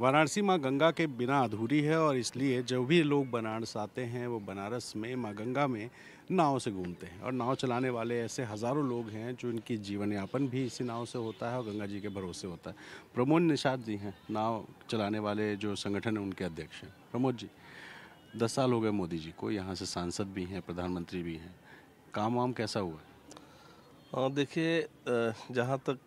वाराणसी माँ गंगा के बिना अधूरी है और इसलिए जो भी लोग बनारस आते हैं वो बनारस में माँ गंगा में नाव से घूमते हैं और नाव चलाने वाले ऐसे हज़ारों लोग हैं जो इनकी जीवन यापन भी इसी नाव से होता है और गंगा जी के भरोसे होता है प्रमोद निषाद जी हैं नाव चलाने वाले जो संगठन हैं उनके अध्यक्ष हैं प्रमोद जी दस साल हो गए मोदी जी को यहाँ से सांसद भी हैं प्रधानमंत्री भी हैं काम वाम कैसा हुआ देखिए जहाँ तक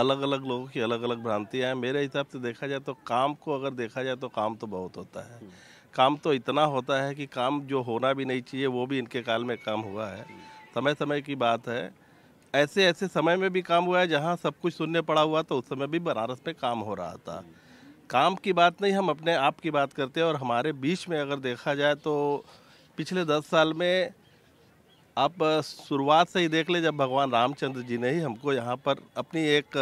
अलग अलग लोगों की अलग अलग भ्रांतियाँ हैं मेरे हिसाब से देखा जाए तो काम को अगर देखा जाए तो काम तो बहुत होता है हम्म। काम तो इतना होता है कि काम जो होना भी नहीं चाहिए वो भी इनके काल में काम हुआ है हम्म। समय समय की बात है ऐसे ऐसे समय में भी काम हुआ है जहाँ सब कुछ सुनने पड़ा हुआ तो उस समय भी बनारस में काम हो रहा था हम्म। काम की बात नहीं हम अपने आप की बात करते हैं और हमारे बीच में अगर देखा जाए तो पिछले दस साल में आप शुरुआत से ही देख ले जब भगवान रामचंद्र जी ने ही हमको यहाँ पर अपनी एक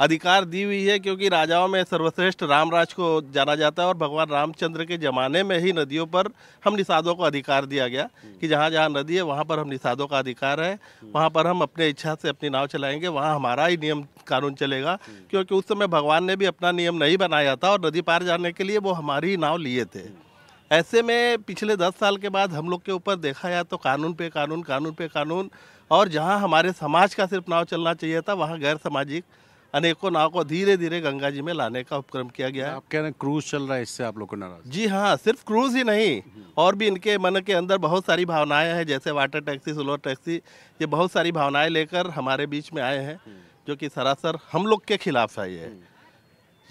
अधिकार दी हुई है क्योंकि राजाओं में सर्वश्रेष्ठ रामराज को जाना जाता है और भगवान रामचंद्र के ज़माने में ही नदियों पर हम निषादों को अधिकार दिया गया कि जहाँ जहाँ नदी है वहाँ पर हम निषादों का अधिकार है वहाँ पर हम अपने इच्छा से अपनी नाव चलाएंगे वहाँ हमारा ही नियम कानून चलेगा क्योंकि उस समय भगवान ने भी अपना नियम नहीं बनाया था और नदी पार जाने के लिए वो हमारी ही नाव लिए थे ऐसे में पिछले दस साल के बाद हम लोग के ऊपर देखा जाए तो कानून पे कानून कानून पे कानून और जहाँ हमारे समाज का सिर्फ नाव चलना चाहिए था वहाँ गैर सामाजिक अनेकों नाव को धीरे धीरे गंगा जी में लाने का उपक्रम किया गया आप कह रहे हैं क्रूज चल रहा है इससे आप लोग को नाराज जी हाँ सिर्फ क्रूज ही नहीं और भी इनके मन के अंदर बहुत सारी भावनाएं हैं जैसे वाटर टैक्सी सोलर टैक्सी ये बहुत सारी भावनाएं लेकर हमारे बीच में आए हैं जो कि सरासर हम लोग के खिलाफ है ये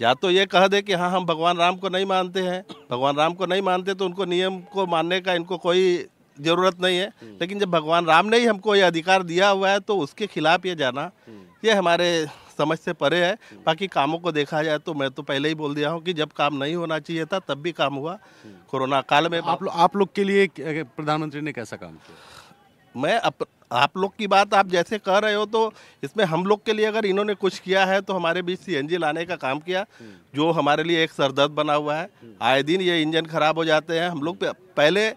या तो ये कह दे कि हाँ हम भगवान राम को नहीं मानते हैं भगवान राम को नहीं मानते तो उनको नियम को मानने का इनको कोई ज़रूरत नहीं है हम्म। लेकिन जब भगवान राम ने ही हमको ये अधिकार दिया हुआ है तो उसके खिलाफ ये जाना हम्म। ये हमारे समझ से परे है हम्म। बाकी कामों को देखा जाए तो मैं तो पहले ही बोल दिया हूँ कि जब काम नहीं होना चाहिए था तब भी काम हुआ कोरोना काल में आप लोग आप लोग के लिए प्रधानमंत्री ने कैसा काम किया मैं अप, आप लोग की बात आप जैसे कह रहे हो तो इसमें हम लोग के लिए अगर इन्होंने कुछ किया है तो हमारे बीच सीएनजी लाने का काम किया जो हमारे लिए एक सरदर्द बना हुआ है आए दिन ये इंजन खराब हो जाते हैं हम लोग पहले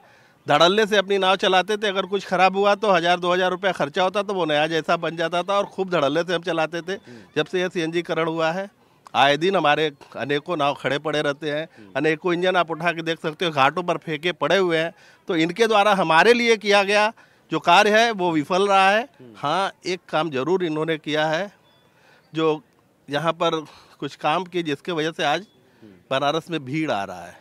धड़ल्ले से अपनी नाव चलाते थे अगर कुछ ख़राब हुआ तो हज़ार दो हज़ार रुपया खर्चा होता तो वो नया जैसा बन जाता था और खूब धड़ल्ले से हम चलाते थे जब से ये सी करण हुआ है आए दिन हमारे अनेकों नाव खड़े पड़े रहते हैं अनेकों इंजन आप उठा के देख सकते हो घाटों पर फेंके पड़े हुए हैं तो इनके द्वारा हमारे लिए किया गया जो कार्य है वो विफल रहा है हाँ एक काम जरूर इन्होंने किया है जो यहाँ पर कुछ काम किए जिसके वजह से आज बनारस में भीड़ आ रहा है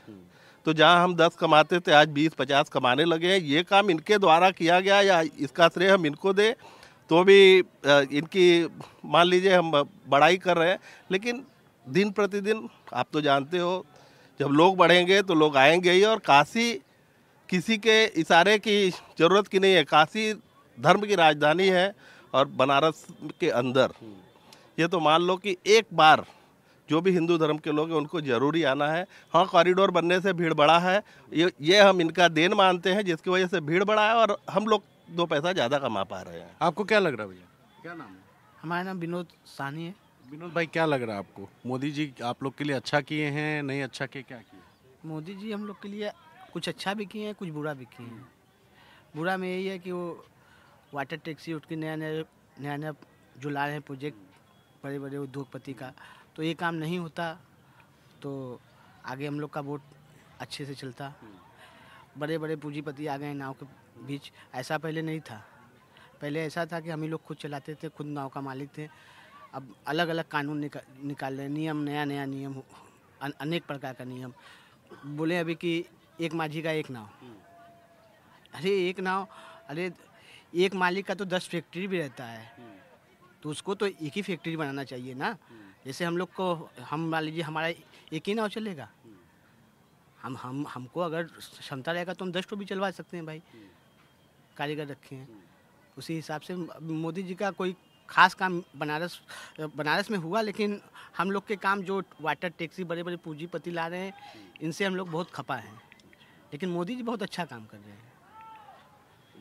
तो जहाँ हम दस कमाते थे आज बीस पचास कमाने लगे हैं ये काम इनके द्वारा किया गया या इसका श्रेय हम इनको दें तो भी इनकी मान लीजिए हम बड़ाई कर रहे हैं लेकिन दिन प्रतिदिन आप तो जानते हो जब लोग बढ़ेंगे तो लोग आएंगे ही और काशी किसी के इशारे की ज़रूरत की नहीं है काशी धर्म की राजधानी है और बनारस के अंदर ये तो मान लो कि एक बार जो भी हिंदू धर्म के लोग हैं उनको जरूरी आना है हाँ कॉरिडोर बनने से भीड़ बढ़ा है ये ये हम इनका देन मानते हैं जिसकी वजह से भीड़ बढ़ा है और हम लोग दो पैसा ज़्यादा कमा पा रहे हैं आपको क्या लग रहा है भैया क्या नाम है हमारा नाम विनोद सानी है विनोद भाई क्या लग रहा है आपको मोदी जी आप लोग के लिए अच्छा किए हैं नहीं अच्छा किए क्या किए मोदी जी हम लोग के लिए कुछ अच्छा भी किए हैं कुछ बुरा भी किए हैं बुरा में यही है कि वो वाटर टैक्सी उठ के नया नया नया नया जो ला रहे हैं प्रोजेक्ट बड़े बड़े उद्योगपति का तो ये काम नहीं होता तो आगे हम लोग का वोट अच्छे से चलता बड़े बड़े पूंजीपति आ गए नाव के बीच ऐसा पहले नहीं था पहले ऐसा था कि हम ही लोग खुद चलाते थे खुद नाव का मालिक थे अब अलग अलग कानून निका, निकाल रहे नियम नया नया नियम अनेक प्रकार का नियम बोले अभी कि एक माझी का एक नाव अरे एक नाव अरे एक मालिक का तो दस फैक्ट्री भी रहता है तो उसको तो एक ही फैक्ट्री बनाना चाहिए ना जैसे हम लोग को हम मान लीजिए हमारा एक ही नाव चलेगा हम हम हमको अगर क्षमता रहेगा तो हम दस को भी चलवा सकते हैं भाई कारीगर रखे हैं उसी हिसाब से मोदी जी का कोई खास काम बनारस बनारस में हुआ लेकिन हम लोग के काम जो वाटर टैक्सी बड़े बड़े पूंजीपति ला रहे हैं इनसे हम लोग बहुत खपा हैं लेकिन मोदी जी बहुत अच्छा काम कर रहे हैं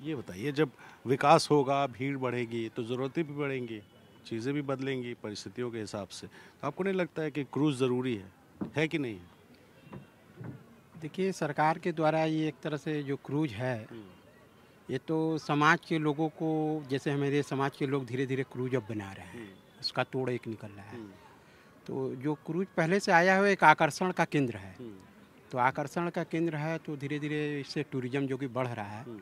ये बताइए जब विकास होगा भीड़ बढ़ेगी तो ज़रूरतें भी बढ़ेंगी चीज़ें भी बदलेंगी परिस्थितियों के हिसाब से तो आपको नहीं लगता है कि क्रूज ज़रूरी है है कि नहीं देखिए सरकार के द्वारा ये एक तरह से जो क्रूज है हम्म। ये तो समाज के लोगों को जैसे हमारे समाज के लोग धीरे धीरे क्रूज अब बना रहे हैं हम्म। उसका तोड़ एक निकल रहा है हम्म। तो जो क्रूज पहले से आया हुआ एक आकर्षण का केंद्र है तो आकर्षण का केंद्र है तो धीरे धीरे इससे टूरिज्म जो कि बढ़ रहा है हम्म।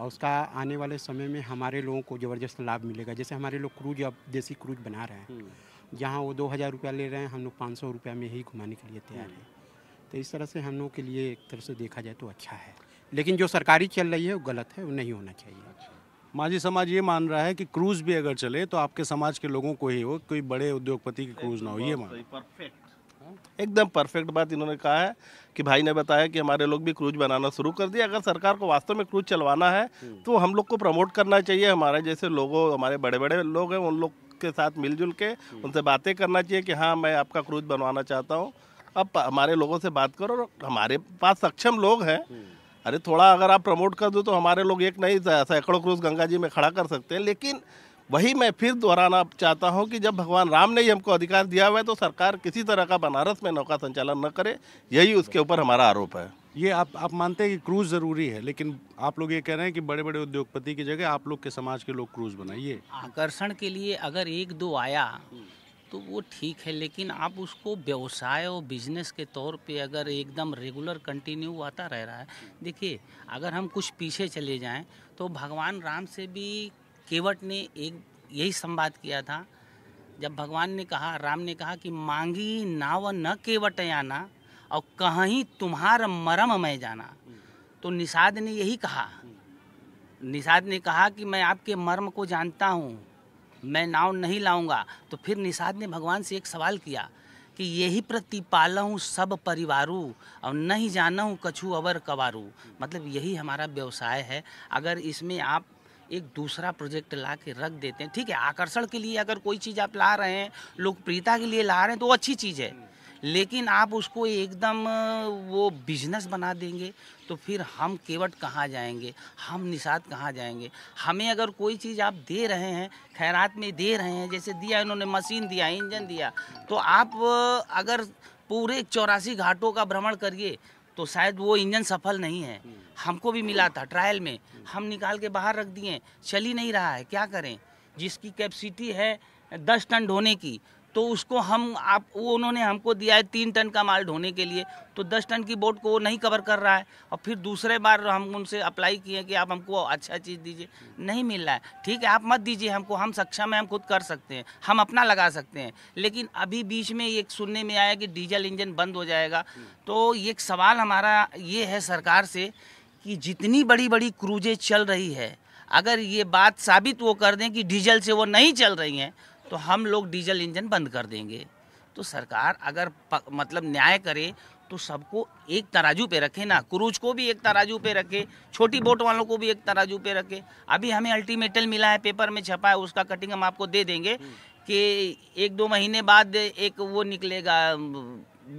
और उसका आने वाले समय में हमारे लोगों को ज़बरदस्त लाभ मिलेगा जैसे हमारे लोग क्रूज अब देसी क्रूज बना रहे हैं हम्म। जहाँ वो दो हज़ार रुपया ले रहे हैं हम लोग पाँच सौ रुपया में ही घुमाने के लिए तैयार हम्म। हैं तो इस तरह से हम लोग के लिए एक तरह से देखा जाए तो अच्छा है लेकिन जो सरकारी चल रही है वो गलत है वो नहीं होना चाहिए अच्छा। माझी समाज ये मान रहा है कि क्रूज भी अगर चले तो आपके समाज के लोगों को ही हो कोई बड़े उद्योगपति की क्रूज ना हो ये तो मान परफेक्ट एकदम परफेक्ट बात इन्होंने कहा है कि भाई ने बताया कि हमारे लोग भी क्रूज बनाना शुरू कर दिया अगर सरकार को वास्तव में क्रूज चलवाना है तो हम लोग को प्रमोट करना चाहिए हमारे जैसे लोगों हमारे बड़े बड़े लोग हैं उन लोग के साथ मिलजुल के उनसे बातें करना चाहिए कि हाँ मैं आपका क्रूज बनवाना चाहता हूँ अब हमारे लोगों से बात करो हमारे पास सक्षम लोग हैं अरे थोड़ा अगर आप प्रमोट कर दो तो हमारे लोग एक नहीं सैकड़ों क्रूज गंगा जी में खड़ा कर सकते हैं लेकिन वही मैं फिर दोहराना चाहता हूं कि जब भगवान राम ने ही हमको अधिकार दिया हुआ है तो सरकार किसी तरह का बनारस में नौका संचालन न करे यही उसके ऊपर हमारा आरोप है ये आप आप मानते हैं कि क्रूज ज़रूरी है लेकिन आप लोग ये कह रहे हैं कि बड़े बड़े उद्योगपति की जगह आप लोग के समाज के लोग क्रूज बनाइए आकर्षण के लिए अगर एक दो आया तो वो ठीक है लेकिन आप उसको व्यवसाय और बिजनेस के तौर पे अगर एकदम रेगुलर कंटिन्यू आता रह रहा है देखिए अगर हम कुछ पीछे चले जाएं तो भगवान राम से भी केवट ने एक यही संवाद किया था जब भगवान ने कहा राम ने कहा कि मांगी नाव न केवट आना और कहीं तुम्हार मरम मैं जाना तो निषाद ने यही कहा निषाद ने कहा कि मैं आपके मर्म को जानता हूँ मैं नाव नहीं लाऊंगा तो फिर निषाद ने भगवान से एक सवाल किया कि यही हूँ सब परिवारू और नहीं जाना हूँ कछु अवर कवारू मतलब यही हमारा व्यवसाय है अगर इसमें आप एक दूसरा प्रोजेक्ट ला के रख देते हैं ठीक है आकर्षण के लिए अगर कोई चीज़ आप ला रहे हैं लोकप्रियता के लिए ला रहे हैं तो वो अच्छी चीज़ है लेकिन आप उसको एकदम वो बिजनेस बना देंगे तो फिर हम केवट कहाँ जाएंगे हम निषाद कहाँ जाएंगे हमें अगर कोई चीज़ आप दे रहे हैं खैरात में दे रहे हैं जैसे दिया इन्होंने मशीन दिया इंजन दिया तो आप अगर पूरे चौरासी घाटों का भ्रमण करिए तो शायद वो इंजन सफल नहीं है हम्म। हमको भी मिला था ट्रायल में हम निकाल के बाहर रख दिए चल ही नहीं रहा है क्या करें जिसकी कैपेसिटी है दस टन ढोने की तो उसको हम आप वो उन्होंने हमको दिया है तीन टन का माल ढोने के लिए तो दस टन की बोट को वो नहीं कवर कर रहा है और फिर दूसरे बार हम उनसे अप्लाई किए कि आप हमको अच्छा चीज़ दीजिए नहीं मिल रहा है ठीक है आप मत दीजिए हमको हम सक्षम है हम खुद कर सकते हैं हम अपना लगा सकते हैं लेकिन अभी बीच में एक सुनने में आया कि डीजल इंजन बंद हो जाएगा तो एक सवाल हमारा ये है सरकार से कि जितनी बड़ी बड़ी क्रूजें चल रही है अगर ये बात साबित वो कर दें कि डीजल से वो नहीं चल रही हैं तो हम लोग डीजल इंजन बंद कर देंगे तो सरकार अगर मतलब न्याय करे तो सबको एक तराजू पे रखे ना क्रूज को भी एक तराजू पे रखे छोटी बोट वालों को भी एक तराजू पे रखे अभी हमें अल्टीमेटल मिला है पेपर में छपा है उसका कटिंग हम आपको दे देंगे हम्म। कि एक दो महीने बाद एक वो निकलेगा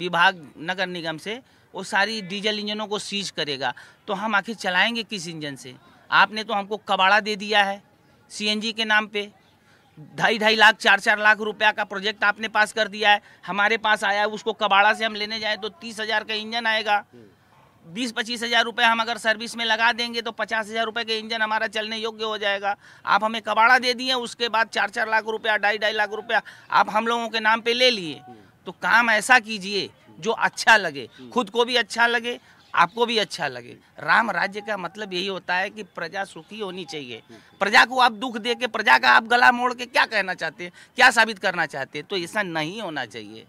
विभाग नगर निगम से वो सारी डीजल इंजनों को सीज करेगा तो हम आखिर चलाएंगे किस इंजन से आपने तो हमको कबाड़ा दे दिया है सीएनजी के नाम पे ढाई ढाई लाख चार चार लाख रुपया का प्रोजेक्ट आपने पास कर दिया है हमारे पास आया है उसको कबाड़ा से हम लेने जाए तो तीस हज़ार का इंजन आएगा बीस पच्चीस हज़ार रुपये हम अगर सर्विस में लगा देंगे तो पचास हज़ार रुपये का इंजन हमारा चलने योग्य हो जाएगा आप हमें कबाड़ा दे दिए उसके बाद चार चार लाख रुपया ढाई ढाई लाख रुपया आप हम लोगों के नाम पर ले लिए तो काम ऐसा कीजिए जो अच्छा लगे खुद को भी अच्छा लगे आपको भी अच्छा लगे राम राज्य का मतलब यही होता है कि प्रजा सुखी होनी चाहिए प्रजा को आप दुख दे के प्रजा का आप गला मोड़ के क्या कहना चाहते हैं क्या साबित करना चाहते हैं तो ऐसा नहीं होना चाहिए